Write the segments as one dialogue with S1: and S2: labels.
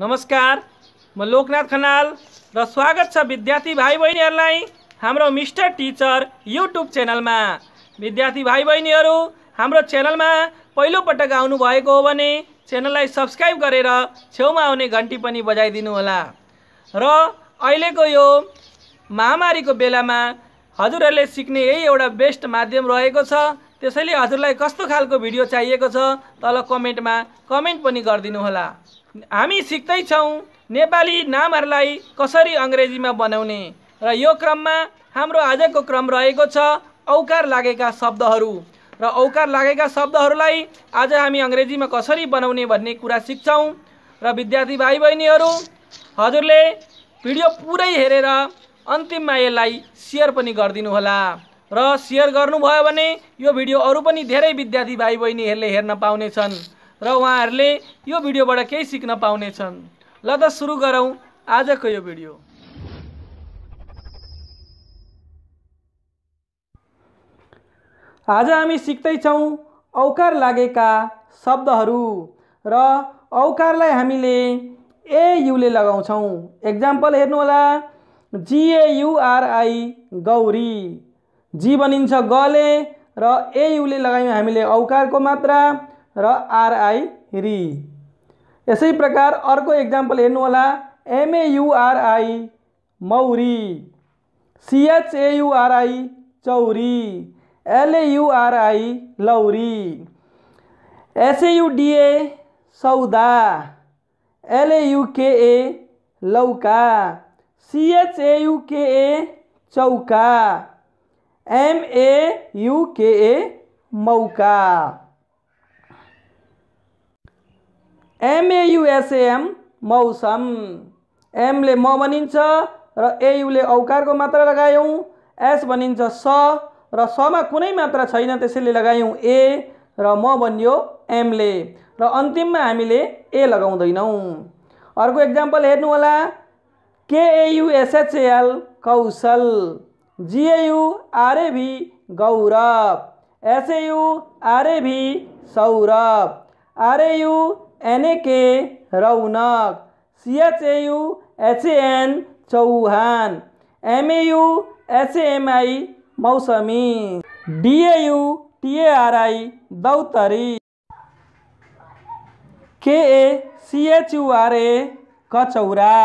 S1: नमस्कार म लोकनाथ खनाल र स्वागत छ विद्यार्थी भाइ बहिनीहरूलाई हाम्रो मिस्टर टिचर युट्युब च्यानलमा विद्यार्थी भाइ बहिनीहरू हाम्रो च्यानलमा पहिलोपटक आउनुभएको हो भने च्यानललाई सब्सक्राइब गरेर छेउमा आउने घन्टी पनि बजाइदिनु होला र अहिलेको यो महामारीको बेलामा हजुरहरूले सिक्ने यही एउटा बेस्ट माध्यम रहेको छ त्यसैले हजुरलाई कस्तो खालको भिडियो चाहिएको छ तल कमेन्टमा कमेन्ट पनि गरिदिनु होला हामी सिक्दैछौँ नेपाली नामहरूलाई कसरी अङ्ग्रेजीमा बनाउने र यो क्रममा हाम्रो आजको क्रम रहेको छ औकार लागेका शब्दहरू र औकार लागेका शब्दहरूलाई आज हामी अङ्ग्रेजीमा कसरी बनाउने भन्ने कुरा सिक्छौँ र विद्यार्थी भाइ बहिनीहरू हजुरले भिडियो पुरै हेरेर अन्तिममा यसलाई सेयर पनि गरिदिनुहोला र सेयर गर्नुभयो भने यो भिडियो अरू पनि धेरै विद्यार्थी भाइ बहिनीहरूले हेर्न पाउनेछन् र उहाँहरूले यो भिडियोबाट केही सिक्न पाउनेछन् ल त सुरु गरौँ आजको यो भिडियो आज हामी सिक्दैछौँ औकार लागेका शब्दहरू र औकारलाई हामीले एयुले लगाउँछौँ एक्जाम्पल हेर्नुहोला जिएयुआरआई गौरी जी बनिन्छ गले र एयुले लगायौँ हामीले औकारको मात्रा री यसै प्रकार अर्को इक्जाम्पल हेर्नुहोला एमएयूआरआई मौरी सीएचएयूआरआई चौरी एलएयूआरआई लौरी एसएयूडीए सौदा एलएयुकेए लौका सिएचएयुकेए चौका एमएयुकेए मौका एमएयुएसएम मौसम एमले म भनिन्छ र एयुले औकारको मात्रा लगायौँ एस भनिन्छ स र समा कुनै मात्रा छैन त्यसैले लगायौँ ए र म बनियो एमले र अन्तिममा हामीले ए लगाउँदैनौँ अर्को इक्जाम्पल हेर्नुहोला केएयुएसएचएल कौशल जिएयु आरएभी गौरव एसएयु आरएभी Saurabh R A U N K Raunak C H A U N Chauhan M A U I Mausami D A U टिएआरआई दौतरी केए सिएचयुआरए कचौरा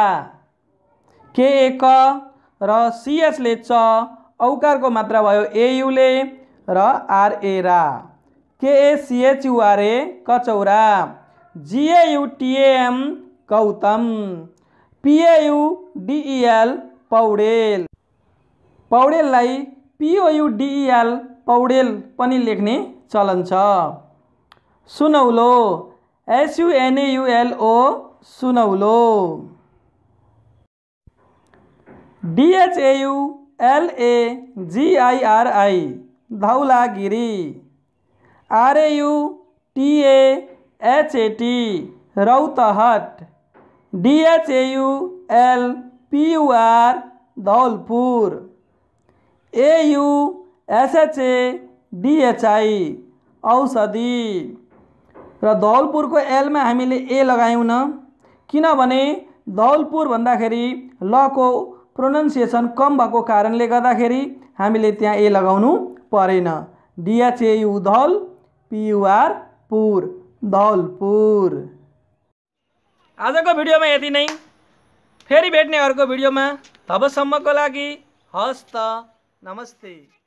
S1: के क र सिएचले च औकारको मात्रा भयो एयुले र आरए रा केए सिएचयुआरए कचौरा एम गौतम पिएयुडिइएल पौडेल पौडेललाई पिओयुडिइएल पौडेल पनि लेख्ने चलन छ सुनौलो एसयुएनएयुएलओ सुनौलो जिआइआरआई Dhaulagiri आरएयुटिए H A T Rautahat D H A U L P U are Dholpur A U S H A D H I औषधि को एल में हामीले ए लगाय न किनभने धौलपुर ल को प्रोनाउंसिएसन कम भएको कारण हमें त्यहाँ ए लगन पड़ेन डिएचएयु धौल पियुआर पुर धौलपुर आज को में ये यति फेरी भेटने अर्क भिडियो में तबसम को लगी हस्त नमस्ते